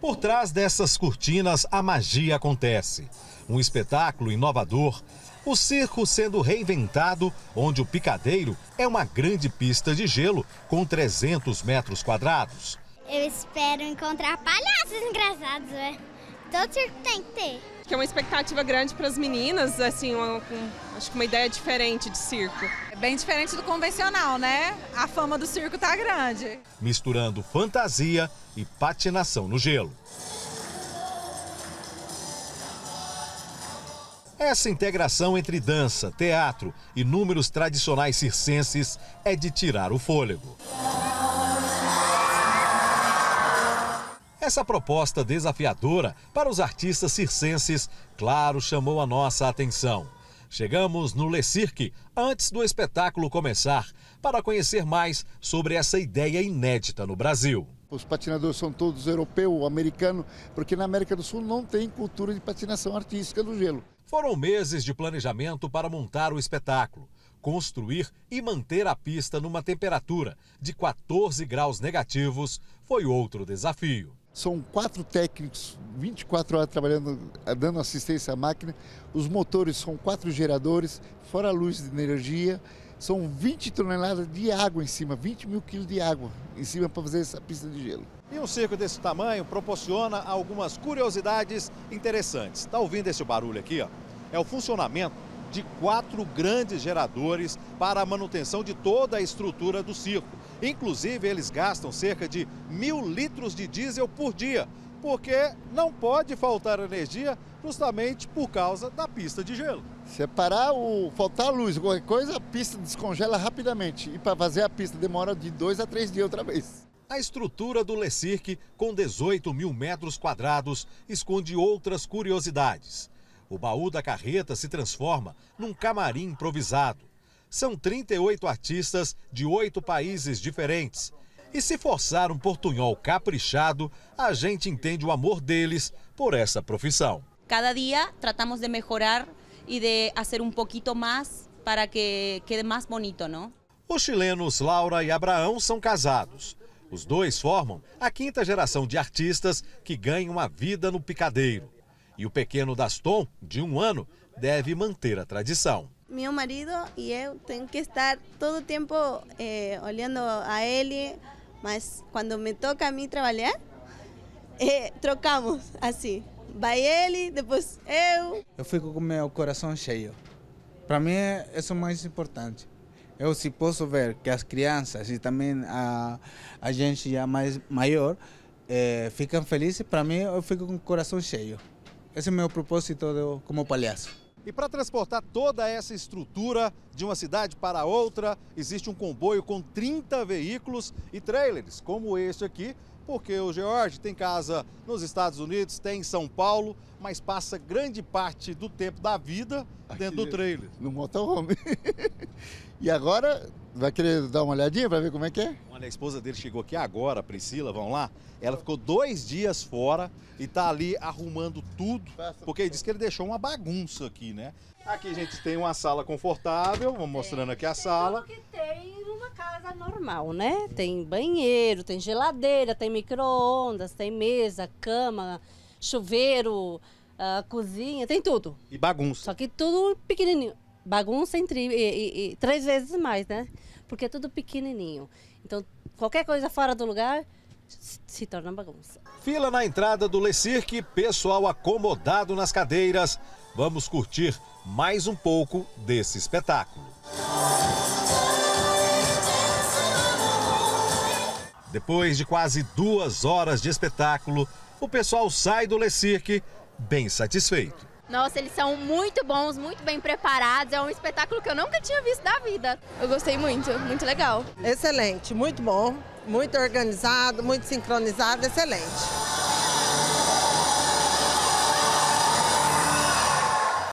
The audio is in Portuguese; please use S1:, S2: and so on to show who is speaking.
S1: Por trás dessas cortinas, a magia acontece. Um espetáculo inovador, o circo sendo reinventado, onde o picadeiro é uma grande pista de gelo com 300 metros quadrados.
S2: Eu espero encontrar palhaços engraçados, é. Todo circo tem que ter que é uma expectativa grande para as meninas,
S1: assim, uma, acho que uma ideia diferente de circo. É bem diferente do convencional, né? A fama do circo tá grande. Misturando fantasia e patinação no gelo. Essa integração entre dança, teatro e números tradicionais circenses é de tirar o fôlego. Essa proposta desafiadora para os artistas circenses, claro, chamou a nossa atenção. Chegamos no Le Cirque antes do espetáculo começar para conhecer mais sobre essa ideia inédita no Brasil.
S2: Os patinadores são todos europeu, americano, porque na América do Sul não tem cultura de patinação artística no gelo. Foram meses
S1: de planejamento para montar o espetáculo, construir e manter a pista numa temperatura de 14 graus negativos foi outro desafio.
S2: São quatro técnicos, 24 horas trabalhando, eh, dando assistência à máquina. Os motores são quatro geradores, fora a luz de energia. São 20 toneladas de água em cima, 20 mil quilos de água em cima para fazer essa pista de gelo.
S1: E um circo desse tamanho proporciona algumas curiosidades interessantes. Está ouvindo esse barulho aqui? Ó? É o funcionamento de quatro grandes geradores para a manutenção de toda a estrutura do circo. Inclusive, eles gastam cerca de mil litros de diesel por dia, porque não pode faltar energia justamente por causa da pista de gelo.
S2: Se parar o faltar luz, qualquer coisa, a pista descongela rapidamente. E para fazer a pista demora de dois a três dias outra vez. A estrutura do Lecirque, com 18 mil
S1: metros quadrados, esconde outras curiosidades. O baú da carreta se transforma num camarim improvisado são 38 artistas de oito países diferentes. E se forçar um portunhol caprichado, a gente entende o amor deles por essa profissão.
S2: Cada dia tratamos de melhorar e de fazer um pouquinho mais para que quede mais bonito, não?
S1: Os chilenos Laura e Abraão são casados. Os dois formam a quinta geração de artistas que ganham a vida no picadeiro. E o pequeno Daston, de um ano, deve manter a tradição
S2: meu marido e eu tenho que estar todo o tempo eh, olhando a ele, mas quando me toca a mim trabalhar, eh, trocamos assim. Vai ele, depois eu. Eu fico com meu coração cheio. Para mim, é isso é o mais importante. Eu, se posso ver que as crianças e também a, a gente já mais maior é, ficam felizes, para mim, eu fico com o coração cheio. Esse é o meu propósito de, como palhaço.
S1: E para transportar toda essa estrutura de uma cidade para outra, existe um comboio com 30 veículos e trailers, como este aqui, porque o George tem casa nos Estados Unidos, tem em São Paulo, mas passa grande parte do tempo da vida dentro Aqui, do trailer. No motorhome.
S2: e agora Vai querer dar uma olhadinha para ver como é que é? Olha, a esposa
S1: dele chegou aqui agora, Priscila, vamos lá. Ela ficou dois dias fora e tá ali arrumando tudo, porque ele disse que ele deixou uma bagunça aqui, né? Aqui a gente tem uma sala confortável, Vou mostrando aqui a sala.
S2: Tudo que tem casa normal, né? Tem banheiro, tem geladeira, tem micro-ondas, tem mesa,
S1: cama, chuveiro, ah, cozinha, tem tudo. E bagunça. Só que tudo pequenininho. Bagunça entre, e, e, e, três vezes mais, né? Porque é tudo pequenininho. Então, qualquer coisa fora do lugar se torna bagunça. Fila na entrada do Lecirque, pessoal acomodado nas cadeiras. Vamos curtir mais um pouco desse espetáculo. Depois de quase duas horas de espetáculo, o pessoal sai do Le Cirque bem satisfeito.
S2: Nossa, eles são muito bons, muito bem preparados. É um espetáculo que eu nunca tinha visto da vida. Eu gostei muito, muito legal.
S1: Excelente, muito bom, muito organizado, muito sincronizado, excelente.